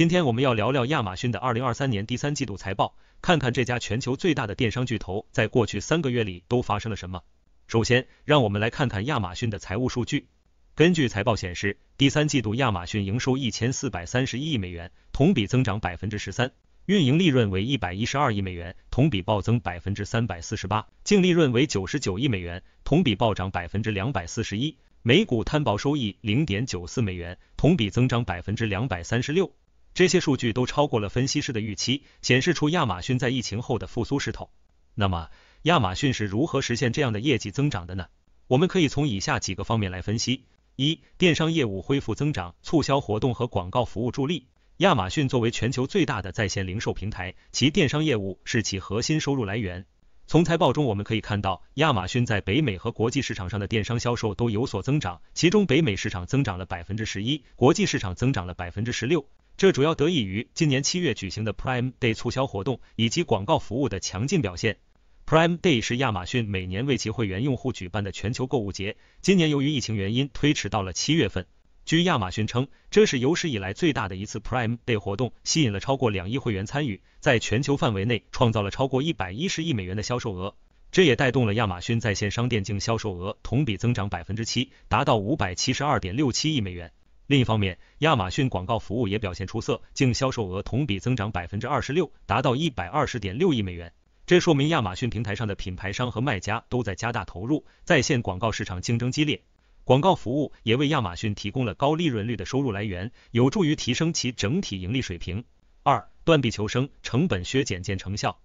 今天我们要聊聊亚马逊的二零二三年第三季度财报，看看这家全球最大的电商巨头在过去三个月里都发生了什么。首先，让我们来看看亚马逊的财务数据。根据财报显示，第三季度亚马逊营收一千四百三十一亿美元，同比增长百分之十三，运营利润为一百一十二亿美元，同比暴增百分之三百四十八，净利润为九十九亿美元，同比暴涨百分之两百四十一，每股摊薄收益零点九四美元，同比增长百分之两百三十六。这些数据都超过了分析师的预期，显示出亚马逊在疫情后的复苏势头。那么，亚马逊是如何实现这样的业绩增长的呢？我们可以从以下几个方面来分析：一、电商业务恢复增长，促销活动和广告服务助力。亚马逊作为全球最大的在线零售平台，其电商业务是其核心收入来源。从财报中我们可以看到，亚马逊在北美和国际市场上的电商销售都有所增长，其中北美市场增长了百分之十一，国际市场增长了百分之十六。这主要得益于今年七月举行的 Prime Day 促销活动以及广告服务的强劲表现。Prime Day 是亚马逊每年为其会员用户举办的全球购物节，今年由于疫情原因推迟到了七月份。据亚马逊称，这是有史以来最大的一次 Prime Day 活动，吸引了超过两亿会员参与，在全球范围内创造了超过一百一十亿美元的销售额。这也带动了亚马逊在线商店净销售额同比增长百分之七，达到五百七十二点六七亿美元。另一方面，亚马逊广告服务也表现出色，净销售额同比增长百分之二十六，达到一百二十点六亿美元。这说明亚马逊平台上的品牌商和卖家都在加大投入，在线广告市场竞争激烈，广告服务也为亚马逊提供了高利润率的收入来源，有助于提升其整体盈利水平。二、断臂求生，成本削减见成效。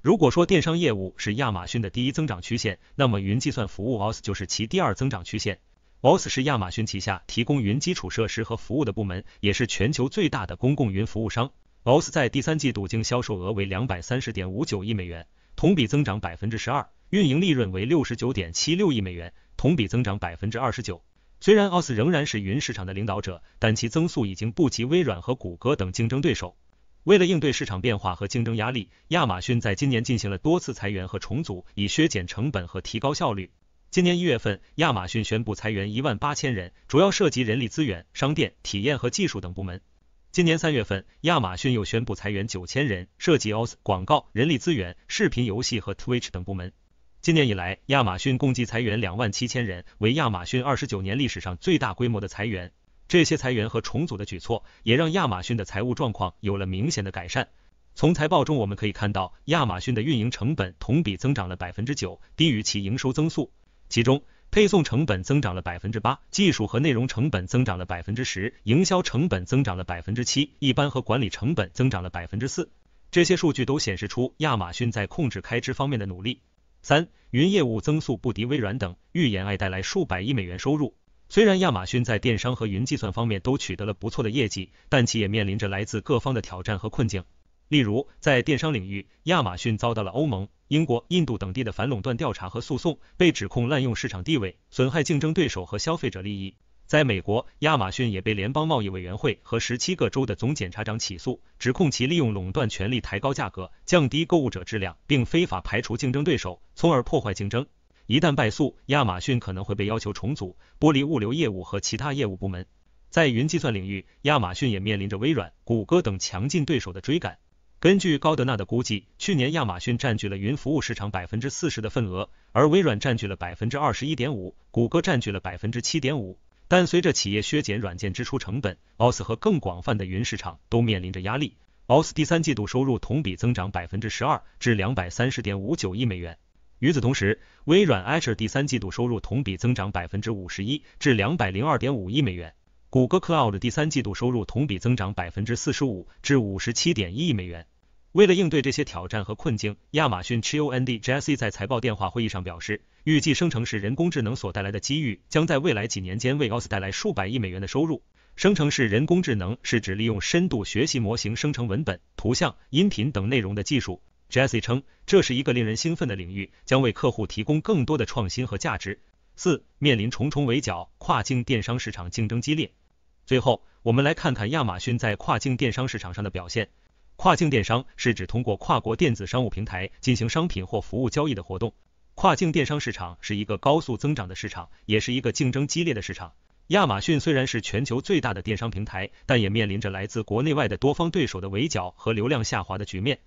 如果说电商业务是亚马逊的第一增长曲线，那么云计算服务 o s 就是其第二增长曲线。o s 是亚马逊旗下提供云基础设施和服务的部门，也是全球最大的公共云服务商。o s 在第三季度净销售额为两百三十点五九亿美元，同比增长百分之十二，运营利润为六十九点七六亿美元，同比增长百分之二十九。虽然 o s 仍然是云市场的领导者，但其增速已经不及微软和谷歌等竞争对手。为了应对市场变化和竞争压力，亚马逊在今年进行了多次裁员和重组，以削减成本和提高效率。今年一月份，亚马逊宣布裁员一万八千人，主要涉及人力资源、商店、体验和技术等部门。今年三月份，亚马逊又宣布裁员九千人，涉及 OS、广告、人力资源、视频、游戏和 Twitch 等部门。今年以来，亚马逊共计裁员两万七千人，为亚马逊二十九年历史上最大规模的裁员。这些裁员和重组的举措，也让亚马逊的财务状况有了明显的改善。从财报中我们可以看到，亚马逊的运营成本同比增长了百分之九，低于其营收增速。其中，配送成本增长了百分之八，技术和内容成本增长了百分之十，营销成本增长了百分之七，一般和管理成本增长了百分之四。这些数据都显示出亚马逊在控制开支方面的努力。三云业务增速不敌微软等，预言爱带来数百亿美元收入。虽然亚马逊在电商和云计算方面都取得了不错的业绩，但其也面临着来自各方的挑战和困境。例如，在电商领域，亚马逊遭到了欧盟、英国、印度等地的反垄断调查和诉讼，被指控滥用市场地位，损害竞争对手和消费者利益。在美国，亚马逊也被联邦贸易委员会和十七个州的总检察长起诉，指控其利用垄断权力抬高价格、降低购物者质量，并非法排除竞争对手，从而破坏竞争。一旦败诉，亚马逊可能会被要求重组、剥离物流业务和其他业务部门。在云计算领域，亚马逊也面临着微软、谷歌等强劲对手的追赶。根据高德纳的估计，去年亚马逊占据了云服务市场百分之四十的份额，而微软占据了百分之二十一点五，谷歌占据了百分之七点五。但随着企业削减软件支出成本 o s 和更广泛的云市场都面临着压力。o s 第三季度收入同比增长百分之十二，至两百三十点五九亿美元。与此同时，微软 Azure 第三季度收入同比增长百分之五十一，至两百零二点五亿美元。谷歌 Cloud 第三季度收入同比增长百分之四十五，至五十七点一亿美元。为了应对这些挑战和困境，亚马逊 Chund Jesse 在财报电话会议上表示，预计生成式人工智能所带来的机遇将在未来几年间为 o s 带来数百亿美元的收入。生成式人工智能是指利用深度学习模型生成文本、图像、音频等内容的技术。Jesse 称，这是一个令人兴奋的领域，将为客户提供更多的创新和价值。四面临重重围剿，跨境电商市场竞争激烈。最后，我们来看看亚马逊在跨境电商市场上的表现。跨境电商是指通过跨国电子商务平台进行商品或服务交易的活动。跨境电商市场是一个高速增长的市场，也是一个竞争激烈的市场。亚马逊虽然是全球最大的电商平台，但也面临着来自国内外的多方对手的围剿和流量下滑的局面。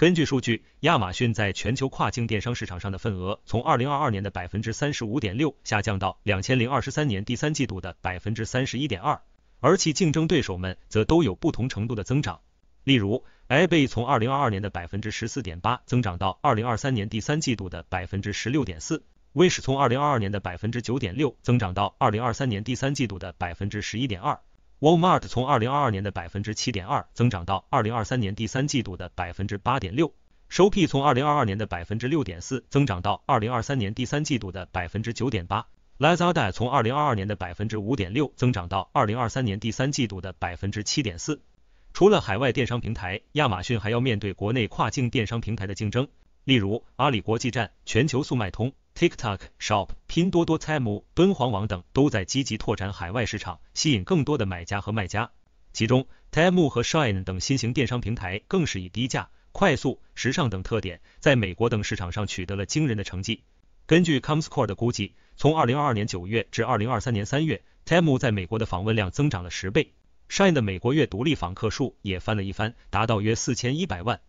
根据数据，亚马逊在全球跨境电商市场上的份额从二零二二年的百分之三十五点六下降到两千零二十三年第三季度的百分之三十一点二，而其竞争对手们则都有不同程度的增长。例如，eBay 从二零二二年的百分之十四点八增长到二零二三年第三季度的百分之十六点四，Wish 从二零二二年的百分之九点六增长到二零二三年第三季度的百分之十一点二。Walmart 从二零二二年的百分之七点二增长到二零二三年第三季度的百分之八点六 s h o p e e 从二零二二年的百分之六点四增长到二零二三年第三季度的百分之九点八，Lazada 从二零二二年的百分之五点六增长到二零二三年第三季度的百分之七点四。除了海外电商平台，亚马逊还要面对国内跨境电商平台的竞争，例如阿里国际站、全球速卖通。TikTok Shop、拼多多、Temu、敦煌网等都在积极拓展海外市场，吸引更多的买家和卖家。其中，Temu 和 Shine 等新型电商平台更是以低价、快速、时尚等特点，在美国等市场上取得了惊人的成绩。根据 ComScore 的估计，从2022年9月至2023年3月，Temu 在美国的访问量增长了十倍，Shine 的美国月独立访客数也翻了一番，达到约4100万。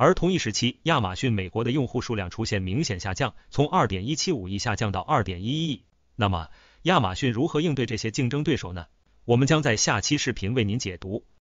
而同一时期，亚马逊美国的用户数量出现明显下降，从2.175亿下降到2.11亿。那么，亚马逊如何应对这些竞争对手呢？我们将在下期视频为您解读。